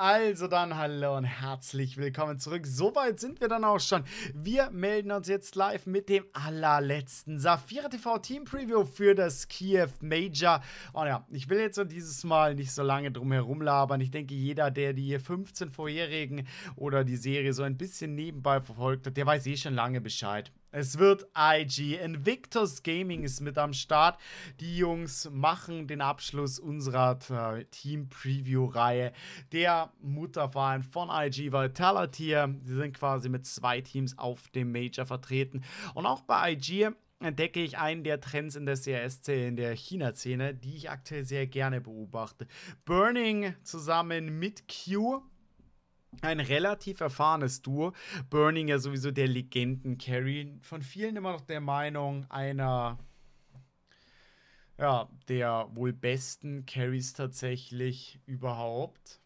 Also dann, hallo und herzlich willkommen zurück. Soweit sind wir dann auch schon. Wir melden uns jetzt live mit dem allerletzten Saphira TV Team Preview für das Kiew Major. Und oh ja, ich will jetzt dieses Mal nicht so lange drum herum labern. Ich denke, jeder, der die 15 vorherigen oder die Serie so ein bisschen nebenbei verfolgt hat, der weiß eh schon lange Bescheid. Es wird IG. Invictus Gaming ist mit am Start. Die Jungs machen den Abschluss unserer äh, Team-Preview-Reihe. Der Mutterverein von IG Vitality. Sie sind quasi mit zwei Teams auf dem Major vertreten. Und auch bei IG entdecke ich einen der Trends in der CRS-Szene, in der China-Szene, die ich aktuell sehr gerne beobachte. Burning zusammen mit Q ein relativ erfahrenes Duo. Burning ja sowieso der Legenden-Carry. Von vielen immer noch der Meinung, einer ja, der wohl besten Carries tatsächlich überhaupt.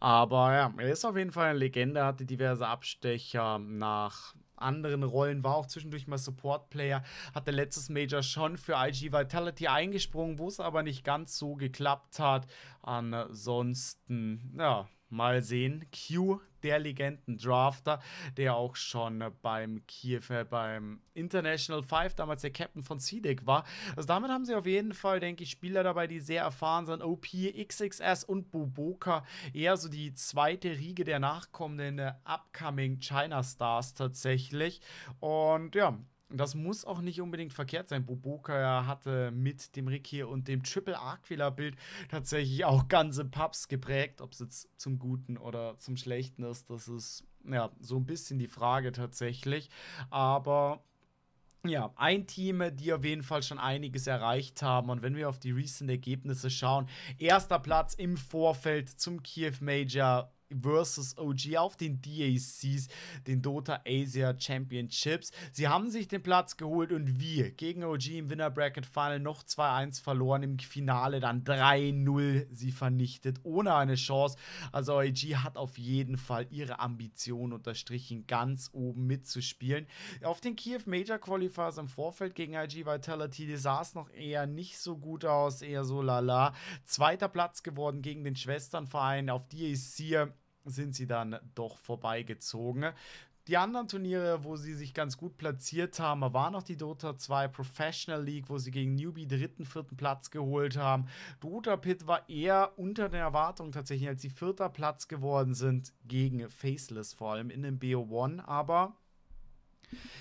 Aber ja, er ist auf jeden Fall eine Legende, hatte diverse Abstecher nach anderen Rollen, war auch zwischendurch mal Support-Player, hatte letztes Major schon für IG Vitality eingesprungen, wo es aber nicht ganz so geklappt hat. Ansonsten, ja, Mal sehen. Q, der Legenden-Drafter, der auch schon beim Kiefer, äh, beim International Five damals der Captain von CDEC war. Also damit haben sie auf jeden Fall, denke ich, Spieler dabei, die sehr erfahren sind. OP, XXS und Boboka, eher so die zweite Riege der nachkommenden äh, Upcoming China Stars tatsächlich. Und ja, das muss auch nicht unbedingt verkehrt sein. Boboka hatte mit dem Rikir und dem Triple Aquila-Bild tatsächlich auch ganze Pubs geprägt. Ob es jetzt zum Guten oder zum Schlechten ist, das ist ja so ein bisschen die Frage tatsächlich. Aber ja, ein Team, die auf jeden Fall schon einiges erreicht haben. Und wenn wir auf die recent Ergebnisse schauen, erster Platz im Vorfeld zum Kiew Major versus OG auf den DACs, den Dota Asia Championships. Sie haben sich den Platz geholt und wir gegen OG im Winner Bracket Final noch 2-1 verloren, im Finale dann 3-0 sie vernichtet, ohne eine Chance. Also OG hat auf jeden Fall ihre Ambition unterstrichen, ganz oben mitzuspielen. Auf den Kiew Major Qualifiers im Vorfeld gegen IG Vitality, die sah es noch eher nicht so gut aus, eher so lala. Zweiter Platz geworden gegen den Schwesternverein auf DAC sind sie dann doch vorbeigezogen. Die anderen Turniere, wo sie sich ganz gut platziert haben, war noch die Dota 2 Professional League, wo sie gegen Newbie dritten, vierten Platz geholt haben. Dota Pit war eher unter den Erwartungen tatsächlich, als sie vierter Platz geworden sind gegen Faceless vor allem in dem BO1, aber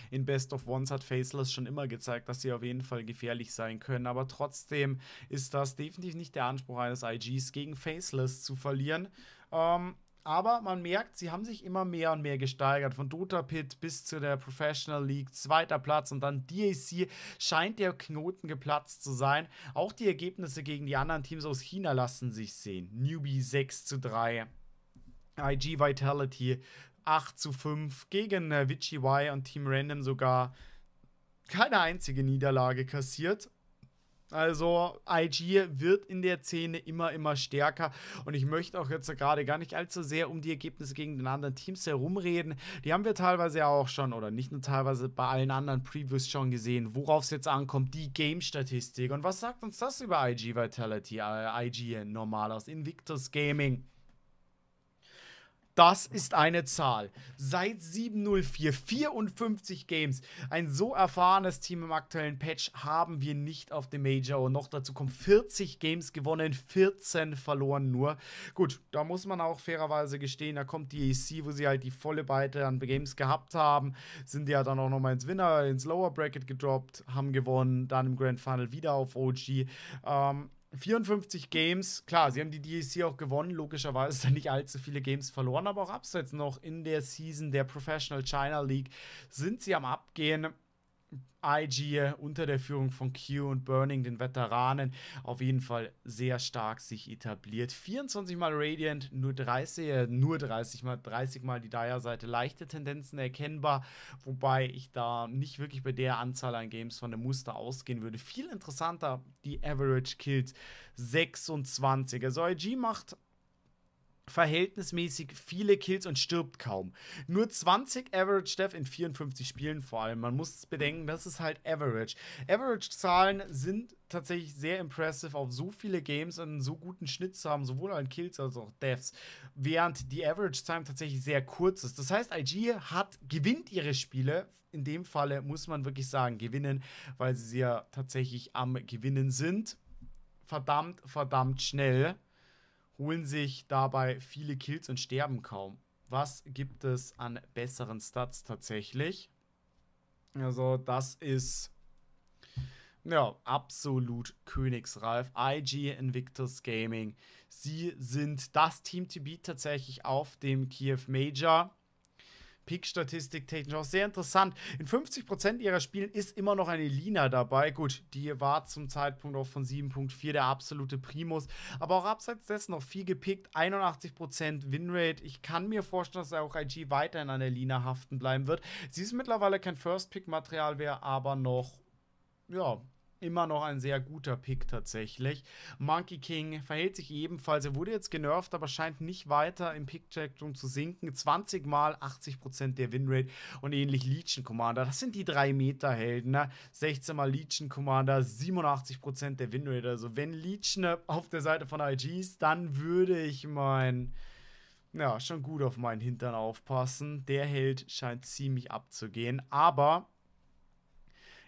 in Best of Ones hat Faceless schon immer gezeigt, dass sie auf jeden Fall gefährlich sein können, aber trotzdem ist das definitiv nicht der Anspruch eines IGs, gegen Faceless zu verlieren. Ähm, aber man merkt, sie haben sich immer mehr und mehr gesteigert. Von Dota Pit bis zu der Professional League, zweiter Platz und dann DAC scheint der Knoten geplatzt zu sein. Auch die Ergebnisse gegen die anderen Teams aus China lassen sich sehen. Newbie 6 zu 3, IG Vitality 8 zu 5 gegen äh, Vichy Y und Team Random sogar keine einzige Niederlage kassiert. Also IG wird in der Szene immer, immer stärker. Und ich möchte auch jetzt gerade gar nicht allzu sehr um die Ergebnisse gegen den anderen Teams herumreden. Die haben wir teilweise ja auch schon, oder nicht nur teilweise, bei allen anderen Previews schon gesehen, worauf es jetzt ankommt, die Game-Statistik. Und was sagt uns das über IG Vitality, äh, IG normal aus Invictus Gaming? Das ist eine Zahl. Seit 704, 54 Games. Ein so erfahrenes Team im aktuellen Patch haben wir nicht auf dem Major. Und noch dazu kommen 40 Games gewonnen, 14 verloren nur. Gut, da muss man auch fairerweise gestehen, da kommt die EC, wo sie halt die volle Beite an Games gehabt haben. Sind ja dann auch nochmal ins Winner, ins Lower Bracket gedroppt, haben gewonnen, dann im Grand Final wieder auf OG. Ähm, 54 Games, klar, sie haben die DLC auch gewonnen, logischerweise sind nicht allzu viele Games verloren, aber auch abseits noch in der Season der Professional China League sind sie am Abgehen. IG unter der Führung von Q und Burning, den Veteranen, auf jeden Fall sehr stark sich etabliert. 24 mal Radiant, nur 30, äh, nur 30 mal, 30 mal die Dire-Seite. Leichte Tendenzen erkennbar, wobei ich da nicht wirklich bei der Anzahl an Games von dem Muster ausgehen würde. Viel interessanter die Average Kills 26. Also IG macht verhältnismäßig viele Kills und stirbt kaum. Nur 20 Average Death in 54 Spielen vor allem. Man muss bedenken, das ist halt Average. Average-Zahlen sind tatsächlich sehr impressive, auf so viele Games einen so guten Schnitt zu haben, sowohl an Kills als auch Deaths, während die Average Time tatsächlich sehr kurz ist. Das heißt, IG hat, gewinnt ihre Spiele. In dem Falle muss man wirklich sagen, gewinnen, weil sie ja tatsächlich am Gewinnen sind. Verdammt, verdammt schnell holen sich dabei viele Kills und sterben kaum. Was gibt es an besseren Stats tatsächlich? Also, das ist ja absolut Königsreif. IG Invictus Gaming. Sie sind das Team to beat tatsächlich auf dem Kiev Major pick statistik technisch auch sehr interessant. In 50% ihrer Spielen ist immer noch eine Lina dabei. Gut, die war zum Zeitpunkt auch von 7.4 der absolute Primus. Aber auch abseits dessen noch viel gepickt. 81% Winrate. Ich kann mir vorstellen, dass auch IG weiterhin an der Lina haften bleiben wird. Sie ist mittlerweile kein First-Pick-Material, wäre aber noch, ja, immer noch ein sehr guter Pick tatsächlich. Monkey King verhält sich ebenfalls. Er wurde jetzt genervt, aber scheint nicht weiter im Pick-Checkdrum zu sinken. 20 mal 80% der Winrate und ähnlich Legion Commander. Das sind die 3-Meter-Helden. Ne? 16 mal Legion Commander, 87% der Winrate. Also wenn Legion äh, auf der Seite von IG ist, dann würde ich mein ja, schon gut auf meinen Hintern aufpassen. Der Held scheint ziemlich abzugehen, aber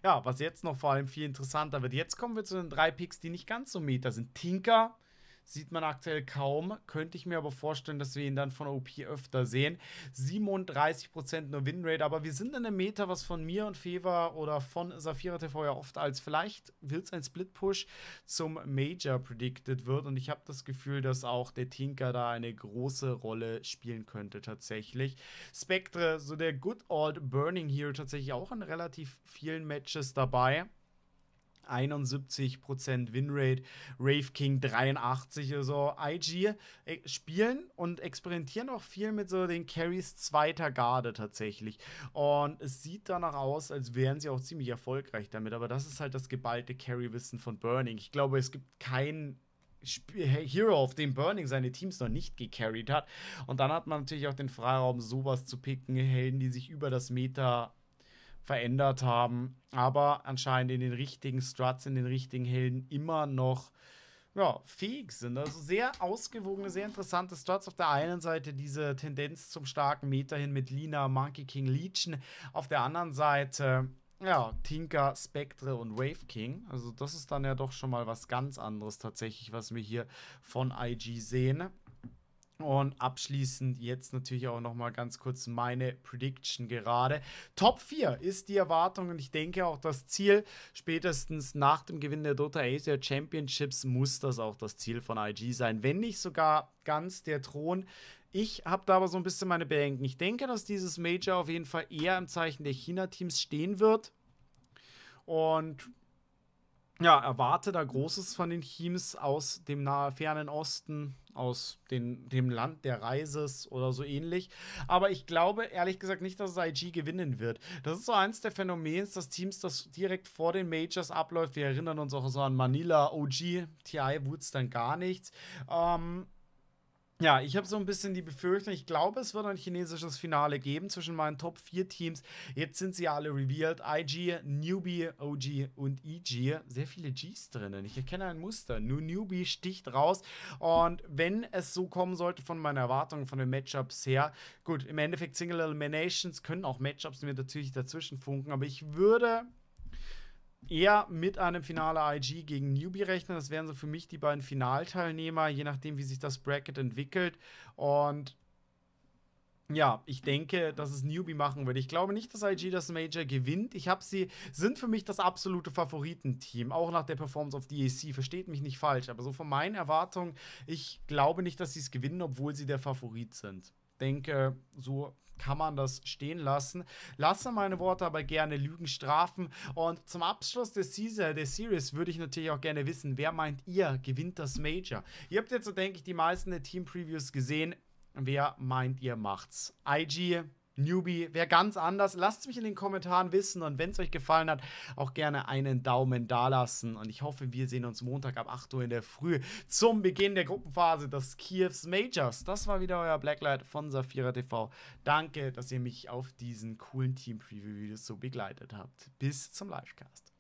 ja, was jetzt noch vor allem viel interessanter wird, jetzt kommen wir zu den drei Picks, die nicht ganz so meta sind. Tinker, sieht man aktuell kaum. Könnte ich mir aber vorstellen, dass wir ihn dann von OP öfter sehen. 37% nur Winrate, aber wir sind in einem Meta, was von mir und Fever oder von Safira TV ja oft als vielleicht wird es ein Split-Push zum Major predicted wird. Und ich habe das Gefühl, dass auch der Tinker da eine große Rolle spielen könnte tatsächlich. Spectre, so der Good Old Burning Hero tatsächlich auch in relativ vielen Matches dabei. 71% Winrate, Rave King 83 oder so. IG äh, spielen und experimentieren auch viel mit so den Carries zweiter Garde tatsächlich. Und es sieht danach aus, als wären sie auch ziemlich erfolgreich damit. Aber das ist halt das geballte Carry-Wissen von Burning. Ich glaube, es gibt keinen Hero, auf dem Burning seine Teams noch nicht gecarried hat. Und dann hat man natürlich auch den Freiraum, sowas zu picken, Helden, die sich über das Meta verändert haben, aber anscheinend in den richtigen Struts, in den richtigen Helden immer noch ja, fähig sind. Also sehr ausgewogene, sehr interessante Struts. Auf der einen Seite diese Tendenz zum starken Meter hin mit Lina, Monkey King, Legion. Auf der anderen Seite, ja, Tinker, Spectre und Wave King. Also das ist dann ja doch schon mal was ganz anderes tatsächlich, was wir hier von IG sehen. Und abschließend jetzt natürlich auch nochmal ganz kurz meine Prediction gerade. Top 4 ist die Erwartung und ich denke auch das Ziel, spätestens nach dem Gewinn der Dota Asia Championships muss das auch das Ziel von IG sein, wenn nicht sogar ganz der Thron. Ich habe da aber so ein bisschen meine Bedenken. Ich denke, dass dieses Major auf jeden Fall eher im Zeichen der China-Teams stehen wird. Und ja, erwarte da Großes von den Teams aus dem nahe fernen Osten, aus den, dem Land der Reises oder so ähnlich. Aber ich glaube ehrlich gesagt nicht, dass es IG gewinnen wird. Das ist so eins der Phänomens, dass Teams, das direkt vor den Majors abläuft. Wir erinnern uns auch so an Manila, OG, TI, Woods dann gar nichts. Ähm, ja, ich habe so ein bisschen die Befürchtung, ich glaube, es wird ein chinesisches Finale geben zwischen meinen Top 4 Teams. Jetzt sind sie alle revealed. IG, Newbie, OG und EG. Sehr viele Gs drinnen. Ich erkenne ein Muster. Nur Newbie sticht raus. Und wenn es so kommen sollte von meinen Erwartungen, von den Matchups her, gut, im Endeffekt Single Eliminations können auch Matchups mir natürlich dazwischen funken, aber ich würde eher mit einem Finale IG gegen Newbie rechnen. Das wären so für mich die beiden Finalteilnehmer, je nachdem, wie sich das Bracket entwickelt. Und ja, ich denke, dass es Newbie machen würde. Ich glaube nicht, dass IG das Major gewinnt. Ich habe sie, sind für mich das absolute Favoritenteam, auch nach der Performance auf DAC. Versteht mich nicht falsch, aber so von meinen Erwartungen, ich glaube nicht, dass sie es gewinnen, obwohl sie der Favorit sind. Denke, so kann man das stehen lassen. Lasse meine Worte aber gerne Lügen strafen. Und zum Abschluss der, Season, der Series würde ich natürlich auch gerne wissen, wer meint ihr, gewinnt das Major? Ihr habt jetzt, so denke ich, die meisten der Team-Previews gesehen. Wer meint ihr macht's? IG, Newbie wäre ganz anders. Lasst es mich in den Kommentaren wissen und wenn es euch gefallen hat, auch gerne einen Daumen dalassen. Und ich hoffe, wir sehen uns Montag ab 8 Uhr in der Früh zum Beginn der Gruppenphase des Kiews Majors. Das war wieder euer Blacklight von Safira TV. Danke, dass ihr mich auf diesen coolen Team-Preview-Videos so begleitet habt. Bis zum Livecast.